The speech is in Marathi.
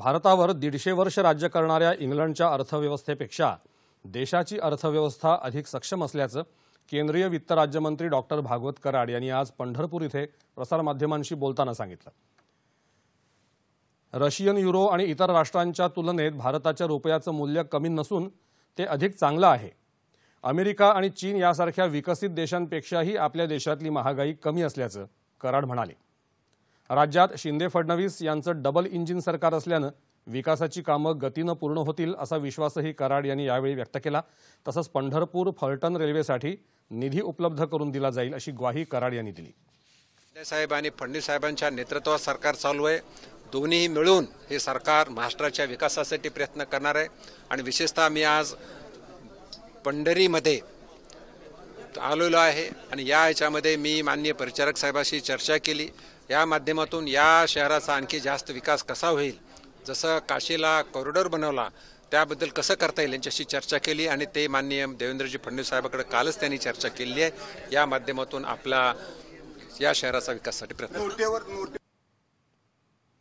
भारतावर दीडशे वर्ष राज्य करणाऱ्या इंग्लंडच्या अर्थव्यवस्थेपेक्षा देशाची अर्थव्यवस्था अधिक सक्षम असल्याचं केंद्रीय वित्त राज्यमंत्री डॉक्टर भागवत कराड यांनी आज पंढरपूर इथे प्रसारमाध्यमांशी बोलताना सांगितलं रशियन युरो आणि इतर राष्ट्रांच्या तुलनेत भारताच्या रुपयाचं मूल्य कमी नसून ते अधिक चांगलं आहे अमेरिका आणि चीन यासारख्या विकसित देशांपेक्षाही आपल्या देशातली महागाई कमी असल्याचं कराड म्हणाले राज्यात शिंदे फडणवीस यांचं डबल इंजिन सरकार असल्यानं विकासाची कामं गतीनं पूर्ण होतील असा विश्वासही कराड यांनी यावेळी व्यक्त केला तसंच पंढरपूर फलटण रेल्वेसाठी निधी उपलब्ध करून दिला जाईल अशी ग्वाही कराड यांनी दिली शिंदे साहेब आणि फडणवीस साहेबांच्या नेतृत्वात सरकार चालू आहे दोन्ही मिळून हे सरकार महाराष्ट्राच्या विकासासाठी प्रयत्न करणार आहे आणि विशेषतः मी आज पंढरीमध्ये आलेलो आहे आणि या ह्याच्यामध्ये मी माननीय परिचारक साहेबाशी चर्चा केली या माध्यमातून या शहराचा आणखी जास्त विकास कसा होईल जसं काशीला कॉरिडॉर बनवला त्याबद्दल कसं करता येईल यांच्याशी चर्चा केली आणि ते माननीय देवेंद्रजी फडणवीस साहेबाकडे कालच त्यांनी चर्चा केली आहे या माध्यमातून आपला या शहराचा विकासासाठी प्रयत्न